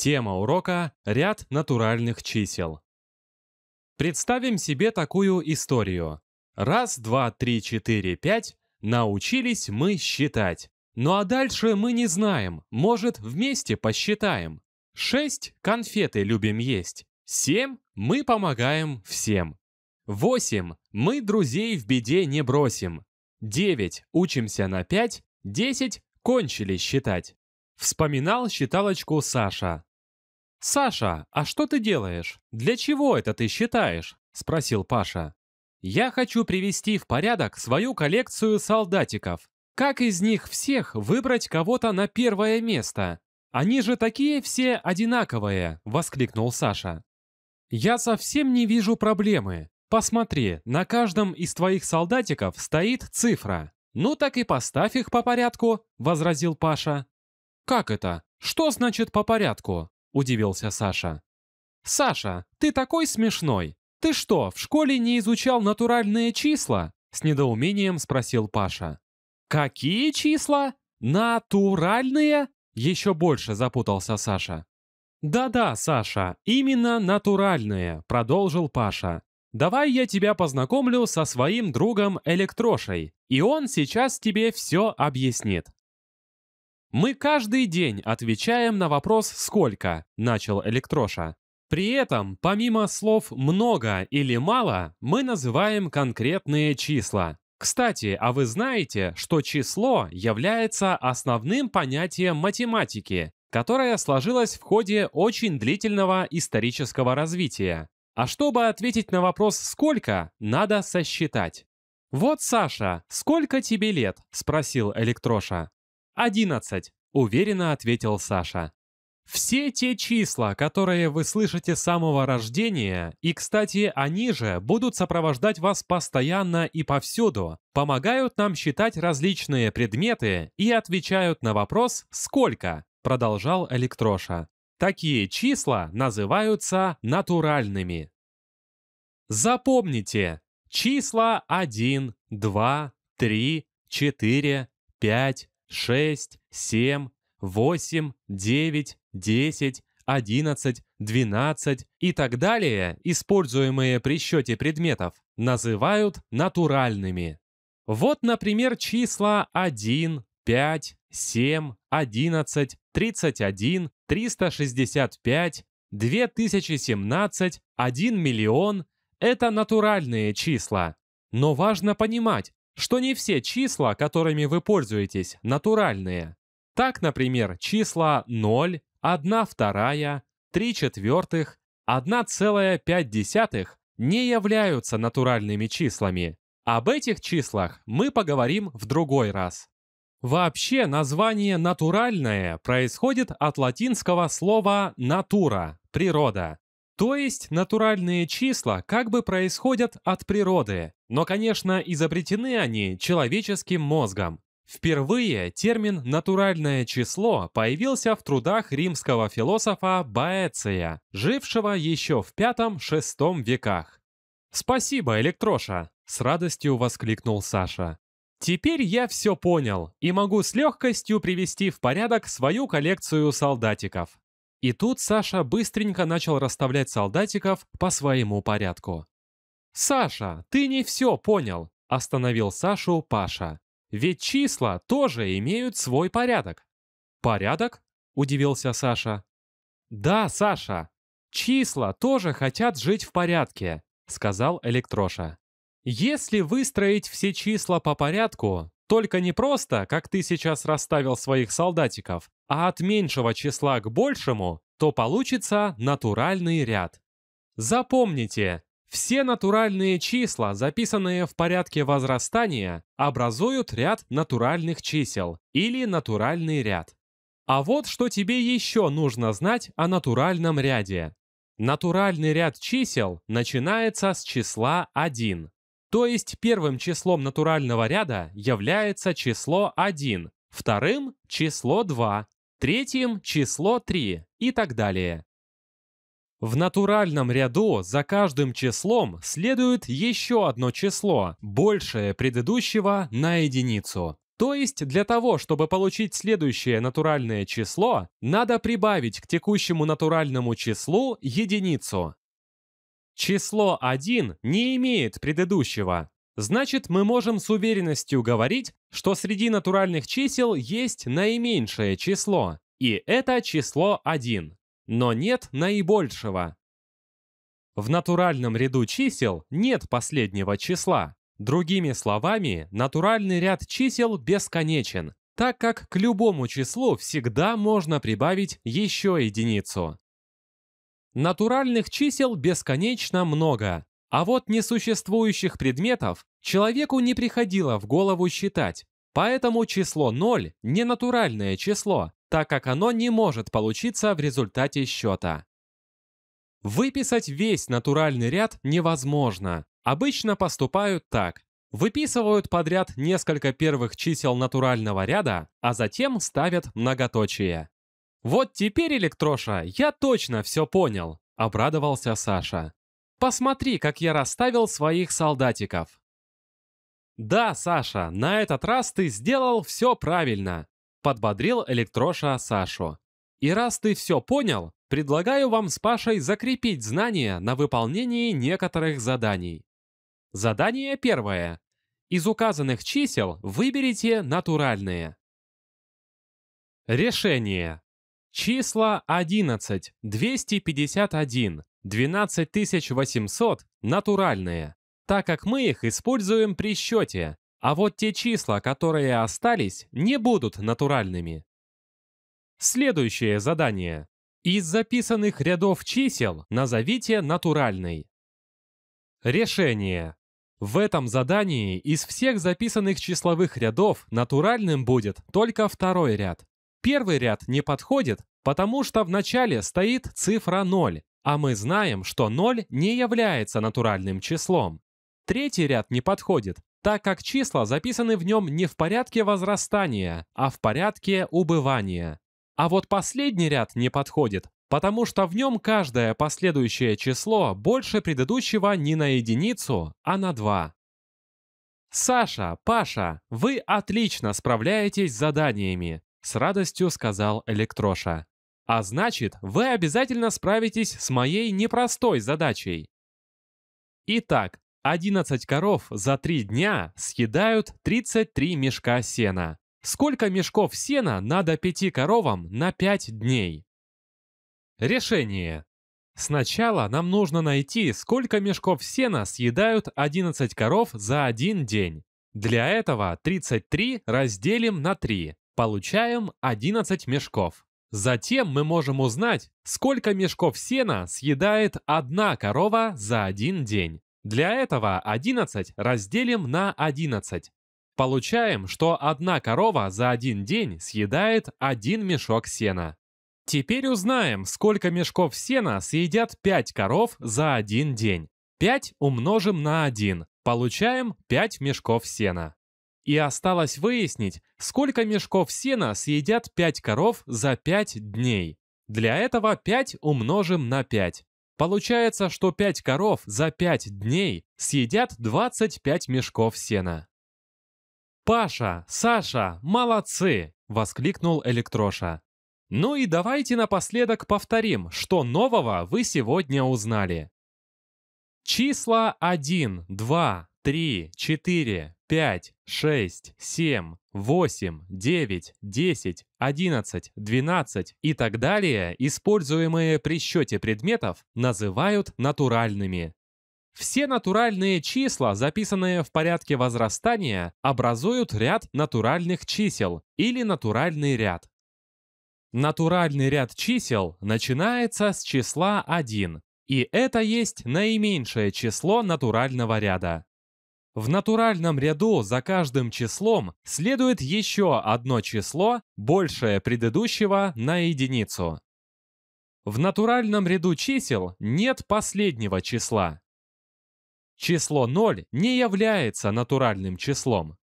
Тема урока – ряд натуральных чисел. Представим себе такую историю. Раз, два, три, четыре, пять. Научились мы считать. Ну а дальше мы не знаем, может, вместе посчитаем. Шесть – конфеты любим есть. Семь – мы помогаем всем. Восемь – мы друзей в беде не бросим. Девять – учимся на пять. Десять – кончили считать. Вспоминал считалочку Саша. «Саша, а что ты делаешь? Для чего это ты считаешь?» – спросил Паша. «Я хочу привести в порядок свою коллекцию солдатиков. Как из них всех выбрать кого-то на первое место? Они же такие все одинаковые!» – воскликнул Саша. «Я совсем не вижу проблемы. Посмотри, на каждом из твоих солдатиков стоит цифра. Ну так и поставь их по порядку», – возразил Паша. «Как это? Что значит по порядку?» – удивился Саша. «Саша, ты такой смешной! Ты что, в школе не изучал натуральные числа?» – с недоумением спросил Паша. «Какие числа? Натуральные?» – еще больше запутался Саша. «Да-да, Саша, именно натуральные», – продолжил Паша. «Давай я тебя познакомлю со своим другом Электрошей, и он сейчас тебе все объяснит». Мы каждый день отвечаем на вопрос «Сколько?» – начал Электроша. При этом, помимо слов «много» или «мало», мы называем конкретные числа. Кстати, а вы знаете, что число является основным понятием математики, которая сложилась в ходе очень длительного исторического развития. А чтобы ответить на вопрос «сколько?», надо сосчитать. «Вот, Саша, сколько тебе лет?» – спросил Электроша. Одиннадцать, уверенно ответил Саша. Все те числа, которые вы слышите с самого рождения, и, кстати, они же будут сопровождать вас постоянно и повсюду, помогают нам считать различные предметы и отвечают на вопрос «Сколько?», продолжал Электроша. Такие числа называются натуральными. Запомните, числа 1, 2, 3, 4, 5, шесть семь восемь девять десять одиннадцать двенадцать и так далее, используемые при счете предметов, называют натуральными. Вот, например, числа 1, 5, 7, 11, 31, 365, 2017, 1 миллион – это натуральные числа. Но важно понимать, что не все числа, которыми вы пользуетесь, натуральные. Так, например, числа 0, 1 2 3 4 1,5 не являются натуральными числами. Об этих числах мы поговорим в другой раз. Вообще название «натуральное» происходит от латинского слова natura –– «природа». То есть натуральные числа как бы происходят от природы, но, конечно, изобретены они человеческим мозгом. Впервые термин «натуральное число» появился в трудах римского философа Боэция, жившего еще в V-VI веках. «Спасибо, Электроша!» – с радостью воскликнул Саша. «Теперь я все понял и могу с легкостью привести в порядок свою коллекцию солдатиков». И тут Саша быстренько начал расставлять солдатиков по своему порядку. «Саша, ты не все понял!» – остановил Сашу Паша. «Ведь числа тоже имеют свой порядок». «Порядок?» – удивился Саша. «Да, Саша, числа тоже хотят жить в порядке», – сказал Электроша. «Если выстроить все числа по порядку, только не просто, как ты сейчас расставил своих солдатиков, а от меньшего числа к большему, то получится натуральный ряд. Запомните, все натуральные числа, записанные в порядке возрастания, образуют ряд натуральных чисел или натуральный ряд. А вот что тебе еще нужно знать о натуральном ряде. Натуральный ряд чисел начинается с числа 1. То есть первым числом натурального ряда является число 1, вторым – число 2, третьим – число 3 и так далее. В натуральном ряду за каждым числом следует еще одно число, большее предыдущего на единицу. То есть для того, чтобы получить следующее натуральное число, надо прибавить к текущему натуральному числу единицу. Число 1 не имеет предыдущего. Значит, мы можем с уверенностью говорить, что среди натуральных чисел есть наименьшее число, и это число 1, но нет наибольшего. В натуральном ряду чисел нет последнего числа. Другими словами, натуральный ряд чисел бесконечен, так как к любому числу всегда можно прибавить еще единицу. Натуральных чисел бесконечно много, а вот несуществующих предметов человеку не приходило в голову считать. Поэтому число 0 – не натуральное число, так как оно не может получиться в результате счета. Выписать весь натуральный ряд невозможно. Обычно поступают так. Выписывают подряд несколько первых чисел натурального ряда, а затем ставят многоточие. «Вот теперь, Электроша, я точно все понял», — обрадовался Саша. «Посмотри, как я расставил своих солдатиков». «Да, Саша, на этот раз ты сделал все правильно», — подбодрил Электроша Сашу. «И раз ты все понял, предлагаю вам с Пашей закрепить знания на выполнении некоторых заданий. Задание первое. Из указанных чисел выберите натуральные. Решение. Числа 11, 251, 12800 натуральные, так как мы их используем при счете, а вот те числа, которые остались, не будут натуральными. Следующее задание. Из записанных рядов чисел назовите натуральный. Решение. В этом задании из всех записанных числовых рядов натуральным будет только второй ряд. Первый ряд не подходит, потому что в начале стоит цифра 0, а мы знаем, что 0 не является натуральным числом. Третий ряд не подходит, так как числа записаны в нем не в порядке возрастания, а в порядке убывания. А вот последний ряд не подходит, потому что в нем каждое последующее число больше предыдущего не на единицу, а на 2. Саша, Паша, вы отлично справляетесь с заданиями. — с радостью сказал Электроша. «А значит, вы обязательно справитесь с моей непростой задачей». Итак, 11 коров за 3 дня съедают 33 мешка сена. Сколько мешков сена надо 5 коровам на 5 дней? Решение. Сначала нам нужно найти, сколько мешков сена съедают 11 коров за один день. Для этого 33 разделим на 3. Получаем 11 мешков. Затем мы можем узнать, сколько мешков сена съедает одна корова за один день. Для этого 11 разделим на 11. Получаем, что одна корова за один день съедает один мешок сена. Теперь узнаем, сколько мешков сена съедят 5 коров за один день. 5 умножим на 1. Получаем 5 мешков сена. И осталось выяснить, сколько мешков сена съедят 5 коров за 5 дней. Для этого 5 умножим на 5. Получается, что 5 коров за 5 дней съедят 25 мешков сена. «Паша, Саша, молодцы!» – воскликнул Электроша. Ну и давайте напоследок повторим, что нового вы сегодня узнали. Числа 1, 2, 3, 4, 5, 6, 7, 8, 9, 10, 11, 12 и так далее, используемые при счете предметов, называют натуральными. Все натуральные числа, записанные в порядке возрастания, образуют ряд натуральных чисел или натуральный ряд. Натуральный ряд чисел начинается с числа 1, и это есть наименьшее число натурального ряда. В натуральном ряду за каждым числом следует еще одно число, большее предыдущего на единицу. В натуральном ряду чисел нет последнего числа. Число 0 не является натуральным числом.